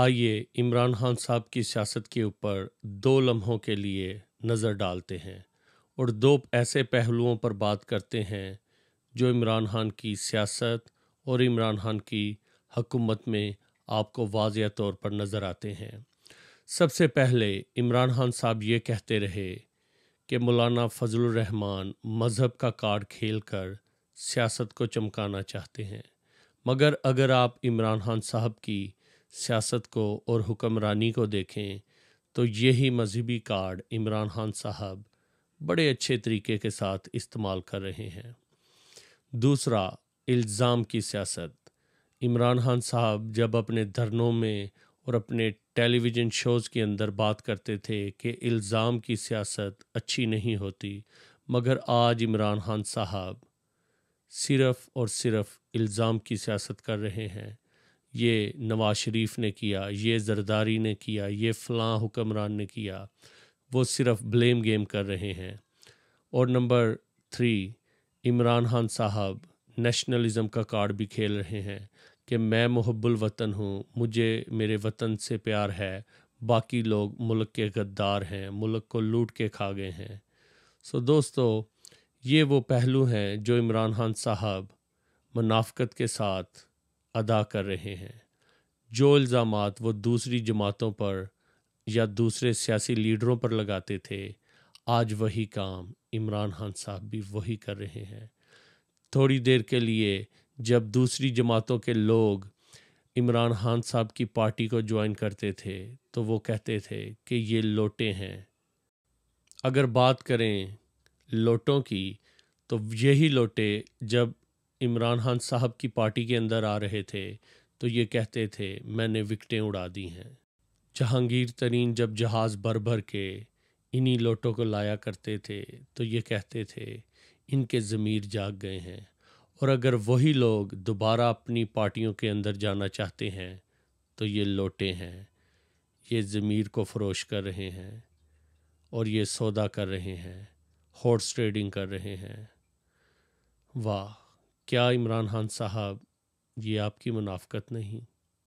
आइए इमरान खान साहब की सियासत के ऊपर दो लम्हों के लिए नज़र डालते हैं और दो ऐसे पहलुओं पर बात करते हैं जो इमरान खान की सियासत और इमरान खान की हकूमत में आपको वाज तौर पर नज़र आते हैं सबसे पहले इमरान खान साहब ये कहते रहे कि मौलाना रहमान मज़हब का कार्ड खेल कर सियासत को चमकाना चाहते हैं मगर अगर आप इमरान खान साहब की सियासत को और हुक्मरानी को देखें तो यही मजहबी कार्ड इमरान खान साहब बड़े अच्छे तरीके के साथ इस्तेमाल कर रहे हैं दूसरा इल्ज़ाम की सियासत इमरान खान साहब जब अपने धरनों में और अपने टेलीविज़न शोज़ के अंदर बात करते थे कि इल्ज़ाम की सियासत अच्छी नहीं होती मगर आज इमरान खान साहब सिर्फ़ और सिर्फ़ इल्ज़ाम की सियासत कर रहे हैं ये नवाज शरीफ ने किया ये जरदारी ने किया ये फ़लाँ हुक्मरान ने किया वो सिर्फ ब्लेम गेम कर रहे हैं और नंबर थ्री इमरान खान साहब नेशनलिज़म का कार्ड भी खेल रहे हैं कि मैं महबुल वतन हूँ मुझे मेरे वतन से प्यार है बाकी लोग मुल्क के गद्दार हैं मुल्क को लूट के खा गए हैं सो दोस्तों ये वो पहलू हैं जो इमरान खान साहब मुनाफ़त के साथ अदा कर रहे हैं जो इल्ज़ाम वो दूसरी जमातों पर या दूसरे सियासी लीडरों पर लगाते थे आज वही काम इमरान खान साहब भी वही कर रहे हैं थोड़ी देर के लिए जब दूसरी जमातों के लोग इमरान खान साहब की पार्टी को ज्वाइन करते थे तो वो कहते थे कि ये लोटे हैं अगर बात करें लोटों की तो यही लोटे जब इमरान खान साहब की पार्टी के अंदर आ रहे थे तो ये कहते थे मैंने विकटें उड़ा दी हैं जहांगीर तरीन जब जहाज़ भर भर के इन्हीं लोटों को लाया करते थे तो ये कहते थे इनके ज़मीर जाग गए हैं और अगर वही लोग दोबारा अपनी पार्टियों के अंदर जाना चाहते हैं तो ये लोटे हैं ये ज़मीर को फरोश कर रहे हैं और ये सौदा कर रहे हैं हॉर्स ट्रेडिंग कर रहे हैं वाह क्या इमरान खान साहब ये आपकी मुनाफ्त नहीं